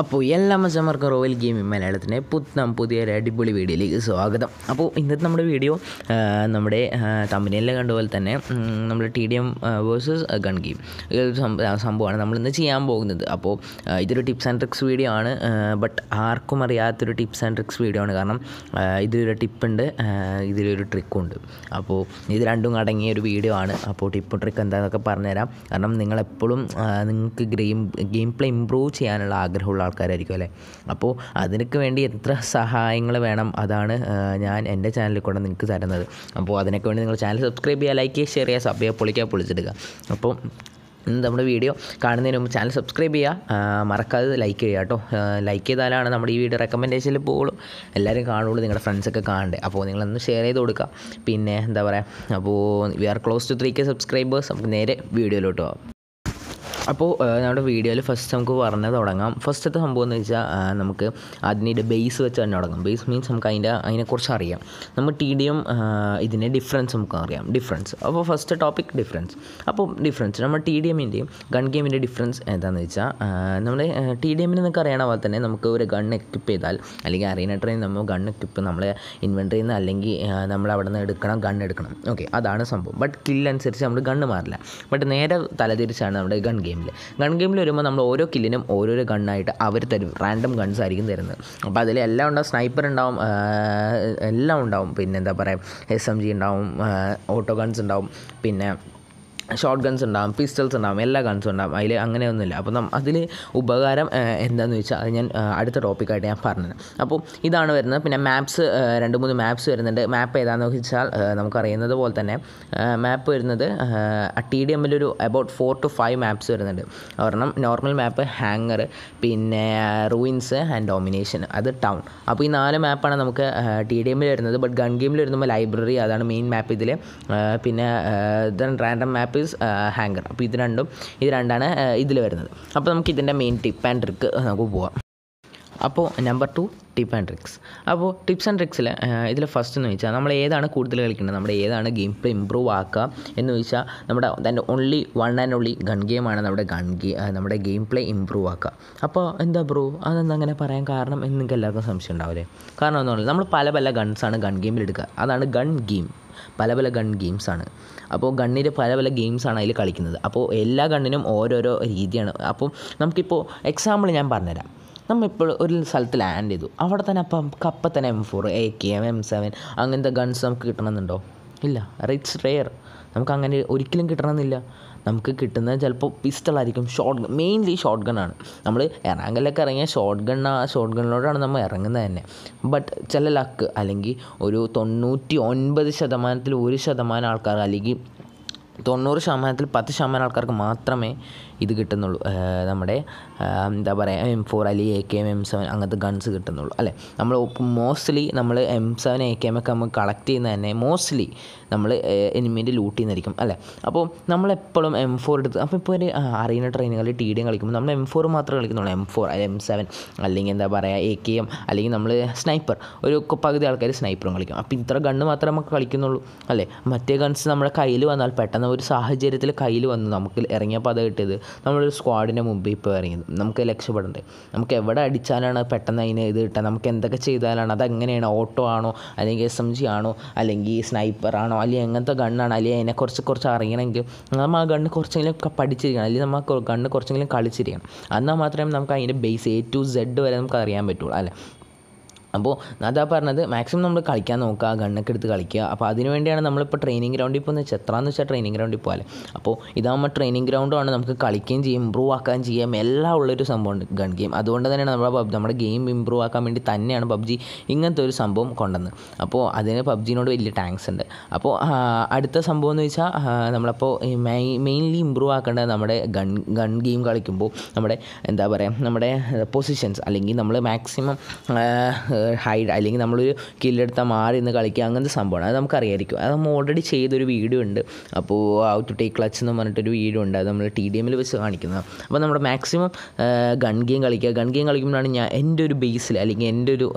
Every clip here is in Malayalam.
അപ്പോൾ എല്ലാ മച്ചന്മാർക്കും റോയൽ ഗെയിമിംഗ് മലയാളത്തിൻ്റെ പുത്തം പുതിയൊരു അടിപൊളി വീഡിയോയിലേക്ക് സ്വാഗതം അപ്പോൾ ഇന്നത്തെ നമ്മുടെ വീഡിയോ നമ്മുടെ തമ്പനിയിൽ കണ്ട പോലെ തന്നെ നമ്മൾ T D M versus gun game സംഭവമാണ് നമ്മളിന്ന് ചെയ്യാൻ പോകുന്നത് അപ്പോൾ ഇതൊരു ടിപ്സ് ആൻഡ് ട്രിക്സ് വീഡിയോ ആണ് ബട്ട് ആർക്കും അറിയാത്തൊരു ടിപ്സ് ആൻഡ് ട്രിക്സ് വീഡിയോ ആണ് കാരണം ഇതിലൊരു ടിപ്പുണ്ട് ഇതിലൊരു ഉണ്ട് അപ്പോൾ ഇത് രണ്ടും അടങ്ങിയ ഒരു വീഡിയോ ആണ് അപ്പോൾ ടിപ്പ് ട്രിക്ക് എന്താണെന്നൊക്കെ പറഞ്ഞുതരാം കാരണം നിങ്ങളെപ്പോഴും നിങ്ങൾക്ക് ഗെയിം ഗെയിം പ്ലേ ഇമ്പ്രൂവ് ചെയ്യാനുള്ള ആഗ്രഹമുള്ള ഉള്ള ആൾക്കാരായിരിക്കും അല്ലേ അപ്പോൾ അതിനൊക്കെ വേണ്ടി എത്ര സഹായങ്ങൾ വേണം അതാണ് ഞാൻ എൻ്റെ ചാനലിൽ കൂടെ നിങ്ങൾക്ക് തരുന്നത് അപ്പോൾ അതിനൊക്കെ വേണ്ടി നിങ്ങൾ ചാനൽ സബ്സ്ക്രൈബ് ചെയ്യുക ലൈക്ക് ചെയ്യുക ഷെയർ ചെയ്യുക സബ് ചെയ്യുക പൊളിക്കുക പൊളിച്ചെടുക്കുക അപ്പോൾ നമ്മുടെ വീഡിയോ കാണുന്നതിന് മുമ്പ് ചാനൽ സബ്സ്ക്രൈബ് ചെയ്യുക മറക്കാതെ ലൈക്ക് ചെയ്യുക കേട്ടോ ലൈക്ക് ചെയ്താലാണ് നമ്മുടെ ഈ വീഡിയോ റെക്കമെൻഡേഷനിൽ പോകുള്ളൂ എല്ലാവരും കാണുള്ളൂ നിങ്ങളുടെ ഫ്രണ്ട്സൊക്കെ കാണണ്ടേ അപ്പോൾ നിങ്ങളൊന്ന് ഷെയർ ചെയ്ത് കൊടുക്കുക പിന്നെ എന്താ പറയുക അപ്പോൾ we are close to three K subscribers നമുക്ക് നേരെ വീഡിയോയിലോട്ട് പോകാം അപ്പോൾ നമ്മുടെ വീഡിയോയിൽ ഫസ്റ്റ് നമുക്ക് പറഞ്ഞ് തുടങ്ങാം ഫസ്റ്റത്തെ സംഭവം എന്ന് വെച്ചാൽ നമുക്ക് അതിൻ്റെ ബേസ് വെച്ച് തന്നെ തുടങ്ങാം ബേസ് മീൻസ് നമുക്ക് അതിൻ്റെ അതിനെക്കുറിച്ച് അറിയാം നമ്മൾ ടി ഡി എം ഇതിൻ്റെ ഡിഫറൻസ് നമുക്ക് അറിയാം ഡിഫറൻസ് അപ്പോൾ ഫസ്റ്റ് ടോപ്പിക് ഡിഫറൻസ് അപ്പോൾ ഡിഫറൻസ് നമ്മൾ ടി ഡി എമ്മിൻ്റെയും ഗൺ ഗെയിമിൻ്റെ ഡിഫറൻസ് എന്താണെന്ന് വെച്ചാൽ നമ്മുടെ ടി ഡി എമ്മിന് നിങ്ങൾക്ക് അറിയണ പോലെ തന്നെ നമുക്ക് ഒരു ഗൺ എക്യുപ്പ് ചെയ്താൽ അല്ലെങ്കിൽ അറിയണ ട്രെയിൻ നമ്മൾ ഗൺ എക്യുപ്പ് നമ്മളെ ഇൻവെൻ്ററിയിൽ നിന്ന് അല്ലെങ്കിൽ നമ്മൾ അവിടെ നിന്ന് എടുക്കണം ഗൺ എടുക്കണം ഓക്കെ അതാണ് സംഭവം ബട്ട് അനുസരിച്ച് നമ്മൾ ഗണ്ണ് മാറില്ല ബട്ട് നേരെ തലതിരിച്ചാണ് നമ്മുടെ ഗൺ ഗെയിം ഗെയിമിൽ ഗൺ ഗെയിമിൽ വരുമ്പോൾ നമ്മൾ ഓരോ കില്ലിനും ഓരോരോ ഗണ്ണായിട്ട് അവർ തരും റാൻഡം ഗൺസ് ആയിരിക്കും തരുന്നത് അപ്പോൾ അതിലെല്ലാം എല്ലാം ഉണ്ടാവും സ്നൈപ്പർ ഉണ്ടാവും എല്ലാം ഉണ്ടാവും പിന്നെ എന്താ പറയുക എസ് എം ജി ഉണ്ടാവും ഓട്ടോ ഗൺസ് ഉണ്ടാവും പിന്നെ ഷോർട്ട് ഗൺസ് ഉണ്ടാകും പിസ്റ്റൽസ് ഉണ്ടാകും എല്ലാ ഗൺസും ഉണ്ടാകും അതിൽ അങ്ങനെയൊന്നുമില്ല അപ്പോൾ നം അതിൽ ഉപകാരം എന്താണെന്ന് വെച്ചാൽ അത് ഞാൻ അടുത്ത ടോപ്പിക്കായിട്ട് ഞാൻ പറഞ്ഞത് അപ്പോൾ ഇതാണ് വരുന്നത് പിന്നെ മാപ്സ് രണ്ട് മൂന്ന് മാപ്സ് വരുന്നുണ്ട് മാപ്പ് ഏതാണെന്ന് വെച്ചാൽ നമുക്കറിയുന്നത് പോലെ തന്നെ മാപ്പ് വരുന്നത് ടി ഡി എമ്മിലൊരു about four two five maps വരുന്നുണ്ട് കാരണം നോർമൽ മാപ്പ് ഹാങ്ങർ പിന്നെ റൂയിൻസ് ആൻഡ് ഡോമിനേഷൻ അത് ടൗൺ അപ്പോൾ ഈ നാല് മാപ്പാണ് നമുക്ക് ടി ഡി എമ്മിൽ വരുന്നത് ബട്ട് ഗൺ ഗെയിമിൽ വരുമ്പോൾ ലൈബ്രറി അതാണ് മെയിൻ മാപ്പ് ഇതിൽ പിന്നെ then random map tap is hangar അപ്പോൾ ഇത് രണ്ടും ഇത് രണ്ടാണ് uh, ഇതിൽ വരുന്നത് അപ്പോൾ നമുക്ക് ഇതിൻ്റെ മെയിൻ ടിപ്പ് ആൻഡ് ട്രിക്ക് നമുക്ക് പോവാം അപ്പോൾ number two tip and tricks അപ്പോൾ ടിപ്സ് ആൻഡ് ട്രിക്സിൽ ഇതിൽ ഫസ്റ്റ് എന്ന് ചോദിച്ചാൽ നമ്മൾ ഏതാണ് കൂടുതൽ കളിക്കേണ്ടത് നമ്മുടെ ഏതാണ് ഗെയിം പ്ലേ ഇമ്പ്രൂവ് ആക്കുക എന്ന് ചോദിച്ചാൽ നമ്മുടെ തൻ്റെ only one and only gun ഗെയിമാണ് നമ്മുടെ ഗൺ ഗെയിം uh, നമ്മുടെ ഗെയിം പ്ലേ ഇമ്പ്രൂവ് ആക്കുക അപ്പോൾ എന്താ ബ്രൂ അതെന്താ അങ്ങനെ പറയാൻ കാരണം നിങ്ങൾക്ക് എല്ലാവർക്കും സംശയം ഉണ്ടാവില്ലേ കാരണം ഒന്നുമില്ല നമ്മൾ പല പല ഗൺസാണ് ഗൺ ഗെയിമിൽ എടുക്കുക അതാണ് ഗൺ ഗെയിം പല പല ഗൺ ഗെയിംസാണ് അപ്പോൾ ഗണ്ണിൻ്റെ പല പല ഗെയിംസാണ് അതിൽ കളിക്കുന്നത് അപ്പോൾ എല്ലാ ഗണ്ണിനും ഓരോരോ രീതിയാണ് അപ്പോൾ നമുക്കിപ്പോൾ എക്സാമ്പിൾ ഞാൻ പറഞ്ഞുതരാം നമ്മളിപ്പോൾ ഒരു സ്ഥലത്ത് ലാൻഡ് ചെയ്തു അവിടെ തന്നെ അപ്പം കപ്പ തന്നെ M four A K M M seven അങ്ങനത്തെ ഗൺസ് നമുക്ക് കിട്ടണമെന്നുണ്ടോ ഇല്ല റിറ്റ്സ് റെയർ നമുക്ക് അങ്ങനെ ഒരിക്കലും കിട്ടണമെന്നില്ല നമുക്ക് കിട്ടുന്നത് ചിലപ്പോൾ പിസ്റ്റളായിരിക്കും ഗൺ മെയിൻലി ഷോർട്ട് ഗണ്ണാണ് നമ്മൾ ഇറങ്ങിയാൽ ഇറങ്ങിയ ഷോട്ട് ആ ഷോർട്ട് ഗണ്ണിലോടാണ് നമ്മൾ ഇറങ്ങുന്നത് തന്നെ ബട്ട് ചില ലക്ക് അല്ലെങ്കിൽ ഒരു തൊണ്ണൂറ്റി ഒൻപത് ശതമാനത്തിൽ ഒരു ശതമാനം ആൾക്കാർ അല്ലെങ്കിൽ തൊണ്ണൂറ് ശതമാനത്തിൽ പത്ത് ശതമാനം ആൾക്കാർക്ക് മാത്രമേ ഇത് കിട്ടുന്നുള്ളൂ നമ്മുടെ എന്താ പറയുക എം ഫോർ അല്ലെങ്കിൽ A K M M seven അങ്ങനത്തെ ഗൺസ് കിട്ടുന്നുള്ളൂ അല്ലേ നമ്മൾ മോസ്റ്റ്ലി നമ്മൾ M seven A K M ഒക്കെ നമ്മൾ കളക്ട് ചെയ്യുന്ന തന്നെ മോസ്റ്റ്ലി നമ്മൾ എനിമീൻ്റെ ലൂട്ട് ചെയ്യുന്നതായിരിക്കും അല്ലേ അപ്പോൾ നമ്മളെപ്പോഴും എം ഫോർ എടുത്ത് അപ്പോൾ ഇപ്പോൾ ഒരു അറിയുന്ന ട്രെയിനുകൾ ടി ഡിയും കളിക്കുമ്പോൾ നമ്മൾ എം ഫോർ മാത്രമേ കളിക്കുന്നുള്ളൂ എം ഫോർ അല്ലെങ്കിൽ എം സെവൻ അല്ലെങ്കിൽ എന്താ പറയുക എ കെ എം അല്ലെങ്കിൽ നമ്മൾ സ്നൈപ്പർ ഒരു പകുതി ആൾക്കാർ സ്നൈപ്പറും കളിക്കും അപ്പോൾ ഇത്ര ഗണ്ണ് മാത്രമേ നമുക്ക് കളിക്കുന്നുള്ളൂ അല്ലേ മറ്റേ ഗൺസ് നമ്മുടെ കയ്യിൽ വന്നാൽ പെട്ടെന്ന് എന്ന ഒരു സാഹചര്യത്തിൽ കയ്യിൽ വന്നു നമുക്ക് ഇറങ്ങിയപ്പോൾ അത് കിട്ടിയത് നമ്മളൊരു സ്ക്വാഡിൻ്റെ മുമ്പ് ഇപ്പോൾ ഇറങ്ങിയത് നമുക്ക് രക്ഷപ്പെടേണ്ടത് നമുക്ക് എവിടെ അടിച്ചാലാണ് പെട്ടെന്ന് അതിന് ഇത് കിട്ടുക നമുക്ക് എന്തൊക്കെ ചെയ്താലാണ് അതെങ്ങനെയാണ് ഓട്ടോ ആണോ അല്ലെങ്കിൽ എസ് എം ജി ആണോ അല്ലെങ്കിൽ സ്നൈപ്പർ ആണോ അല്ലെങ്കിൽ എങ്ങനത്തെ ഗണ്ണാണ് അല്ലെങ്കിൽ അതിനെ കുറച്ച് കുറച്ച് അറിയണമെങ്കിൽ നമ്മൾ ആ ഗണ്ണ് കുറച്ചെങ്കിലും പഠിച്ചിരിക്കണം അല്ലെങ്കിൽ നമ്മൾ ഗണ്ണ് കുറച്ചെങ്കിലും കളിച്ചിരിക്കണം എന്നാൽ മാത്രമേ നമുക്ക് അതിൻ്റെ ബേസ് എ ടു സെഡ് വരെ നമുക്ക് അറിയാൻ പറ്റുള്ളൂ അല്ലേ അപ്പോൾ അതാ പറഞ്ഞത് മാക്സിമം നമ്മൾ കളിക്കാൻ നോക്കുക ഗണ്ണൊക്കെ എടുത്ത് കളിക്കുക അപ്പോൾ അതിന് വേണ്ടിയാണ് നമ്മളിപ്പോൾ ട്രെയിനിങ് ഗ്രൗണ്ടിൽ പോകുന്നത് ചെത്രാന്ന് വെച്ചാൽ ട്രെയിനിങ് ഗ്രൗണ്ടിൽ പോകാല്ലേ അപ്പോൾ ഇതാകുമ്പോൾ ട്രെയിനിങ് ഗ്രൗണ്ടാണ് നമുക്ക് കളിക്കുകയും ചെയ്യും ഇമ്പ്രൂവ് ആക്കുകയും ചെയ്യാം എല്ലാം ഉള്ളൊരു സംഭവമുണ്ട് ഗൺ ഗെയിം അതുകൊണ്ട് തന്നെയാണ് നമ്മുടെ നമ്മുടെ ഗെയിം ഇമ്പ്രൂവ് ആക്കാൻ വേണ്ടി തന്നെയാണ് പബ്ജി ഇങ്ങനത്തെ ഒരു സംഭവം കൊണ്ടുവന്നത് അപ്പോൾ അതിന് പബ്ജിനോട് വലിയ ടാങ്ക്സ് ഉണ്ട് അപ്പോൾ അടുത്ത സംഭവം എന്ന് വെച്ചാൽ നമ്മളപ്പോൾ മെയിൻലി ഇമ്പ്രൂവ് ആക്കേണ്ടത് നമ്മുടെ ഗൺ ഗൺ ഗെയിം കളിക്കുമ്പോൾ നമ്മുടെ എന്താ പറയുക നമ്മുടെ പൊസിഷൻസ് അല്ലെങ്കിൽ നമ്മൾ മാക്സിമം ഹൈഡ് അല്ലെങ്കിൽ നമ്മളൊരു കില്ലെടുത്താൽ മാറി നിന്ന് കളിക്കുക അങ്ങനത്തെ സംഭവമാണ് അത് നമുക്കറിയായിരിക്കും അത് നമ്മൾ ഓൾറെഡി ചെയ്തൊരു വീഡിയോ ഉണ്ട് അപ്പോൾ ഔ ടു ടേക്ക് ക്ലച്ച് എന്ന് പറഞ്ഞിട്ടൊരു വീഡിയോ ഉണ്ട് അത് നമ്മൾ ടി ഡി എമ്മിൽ വെച്ച് കാണിക്കുന്നത് അപ്പോൾ നമ്മുടെ മാക്സിമം ഗൺ ഗെയിം കളിക്കുക ഗൺ ഗെയിം കളിക്കുമ്പോഴാണ് ഞാൻ എൻ്റെ ഒരു ബേസിൽ അല്ലെങ്കിൽ എൻ്റെ ഒരു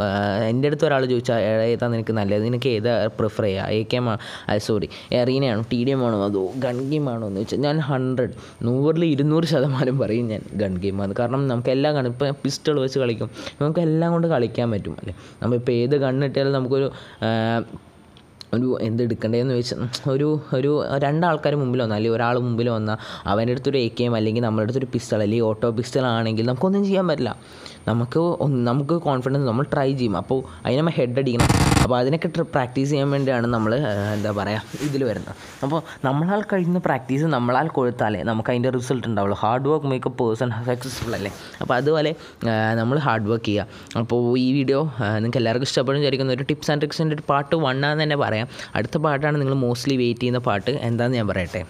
എൻ്റെ അടുത്ത് ഒരാൾ ചോദിച്ചാൽ ഏതാ നിനക്ക് നല്ലത് നിനക്ക് ഏതാ പ്രിഫർ ചെയ്യുക എ കെ സോറി എറീനയാണോ ടി ഡി എം ആണോ അതോ ഗൺ ഗെയിം ആണോ എന്ന് വെച്ചാൽ ഞാൻ ഹൺഡ്രഡ് നൂറിൽ ഇരുന്നൂറ് ശതമാനം പറയും ഞാൻ ഗൺ ഗെയിം ആണ് കാരണം നമുക്ക് എല്ലാം ഗൺ ഇപ്പം പിസ്റ്റൾ വെച്ച് കളിക്കും നമുക്ക് എല്ലാം കൊണ്ട് കളിക്കാൻ പറ്റും അല്ലേ നമ്മളിപ്പോൾ ഏത് കണ്ണിട്ടാലും നമുക്കൊരു ഒരു എന്തെടുക്കണ്ടേന്ന് ചോദിച്ചാൽ ഒരു ഒരു രണ്ടാൾക്കാർ മുമ്പിൽ വന്നാൽ അല്ലെങ്കിൽ ഒരാൾ മുമ്പിൽ വന്നാൽ അവൻ്റെ അടുത്തൊരു എ കെ എം അല്ലെങ്കിൽ നമ്മുടെ അടുത്തൊരു പിസ്റ്റൾ അല്ലെങ്കിൽ ഓട്ടോ പിസ്റ്റൽ ആണെങ്കിൽ നമുക്കൊന്നും ചെയ്യാൻ പറ്റില്ല നമുക്ക് നമുക്ക് കോൺഫിഡൻസ് നമ്മൾ ട്രൈ ചെയ്യും അപ്പോൾ അതിന് നമ്മൾ ഹെഡ് അടിക്കണം അപ്പോൾ അതിനൊക്കെ പ്രാക്ടീസ് ചെയ്യാൻ വേണ്ടിയാണ് നമ്മൾ എന്താ പറയുക ഇതിൽ വരുന്നത് അപ്പോൾ നമ്മളാൽ കഴിയുന്ന പ്രാക്ടീസ് നമ്മളാൽ കൊടുത്താലേ നമുക്ക് അതിൻ്റെ റിസൾട്ട് ഉണ്ടാവുള്ളൂ hard work make a person successful അല്ലേ അപ്പോൾ അതുപോലെ നമ്മൾ ഹാർഡ് വർക്ക് ചെയ്യുക അപ്പോൾ ഈ വീഡിയോ നിങ്ങൾക്ക് എല്ലാവർക്കും ഇഷ്ടപ്പെടും വിചാരിക്കുന്ന ഒരു ടിപ്സ് ആൻഡ് ട്രിക്സിൻ്റെ ഒരു പാർട്ട് വണ്ണാന്ന് ആണെന്ന് തന്നെ പറയാം അടുത്ത പാട്ടാണ് നിങ്ങൾ മോസ്റ്റ്ലി വെയിറ്റ് ചെയ്യുന്ന പാട്ട് എന്താണെന്ന് ഞാൻ പറയട്ടെ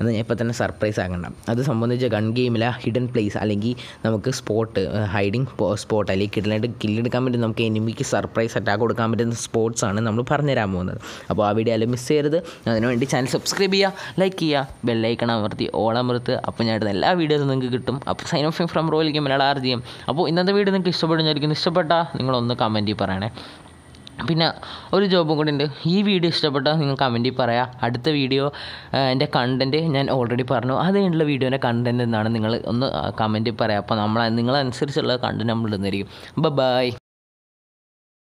അത് ഞാൻ ഇപ്പോൾ തന്നെ സർപ്രൈസ് ആകണ്ട അത് സംബന്ധിച്ച് ഗൺ ഗെയിമിലെ ഹിഡൻ പ്ലേസ് അല്ലെങ്കിൽ നമുക്ക് സ്പോട്ട് ഹൈഡിങ് സ്പോട്ട് അല്ലെങ്കിൽ കിടലായിട്ട് കില്ലെടുക്കാൻ പറ്റുന്ന നമുക്ക് എനിമിക്ക് സർപ്രൈസ് അറ്റാക്ക് കൊടുക്കാൻ പറ്റുന്ന സ്പോർട്സ് ആണ് നമ്മൾ പറഞ്ഞുതരാൻ പോകുന്നത് അപ്പോൾ ആ വീഡിയോ മിസ് ചെയ്യരുത് അതിനുവേണ്ടി ചാനൽ സബ്സ്ക്രൈബ് ചെയ്യുക ലൈക്ക് ചെയ്യുക ബെല്ലൈക്കൺ അമർത്തി ഓളം അമർത്ത് അപ്പോൾ ഞാൻ ഇടുന്ന എല്ലാ വീഡിയോസും നിങ്ങൾക്ക് കിട്ടും അപ്പോൾ സൈൻ ഓഫ് ഫ്രം റോയിലേക്ക് മലയാളം ആർജിയും അപ്പോൾ ഇന്നത്തെ വീഡിയോ നിങ്ങൾക്ക് ഇഷ്ടപ്പെടുന്നതായിരിക്കും ഇഷ്ടപ്പെട്ടാൽ നിങ്ങളൊന്ന് ചെയ്യും പറയണേ പിന്നെ ഒരു ജോബും കൂടി ഉണ്ട് ഈ വീഡിയോ ഇഷ്ടപ്പെട്ടാൽ നിങ്ങൾ കമൻറ്റിൽ പറയാം അടുത്ത വീഡിയോ എൻ്റെ കണ്ടൻറ്റ് ഞാൻ ഓൾറെഡി പറഞ്ഞു കഴിഞ്ഞുള്ള വീഡിയോൻ്റെ കണ്ടൻറ്റ് എന്നാണ് നിങ്ങൾ ഒന്ന് കമൻറ്റിൽ പറയാം അപ്പോൾ നമ്മൾ നിങ്ങളനുസരിച്ചുള്ള കണ്ടൻറ്റ് നമ്മൾ ഇടുന്നതായിരിക്കും ബൈ